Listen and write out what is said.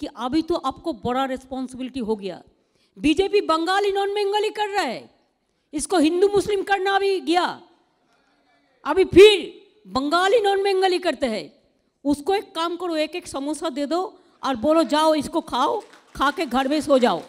कि अभी तो आपको बड़ा रिस्पॉन्सिबिलिटी हो गया बीजेपी बंगाली नॉन बंगाली कर रहा है इसको हिंदू मुस्लिम करना भी गया अभी फिर बंगाली नॉन बंगाली करते हैं उसको एक काम करो एक एक समोसा दे दो और बोलो जाओ इसको खाओ खा के घर में सो जाओ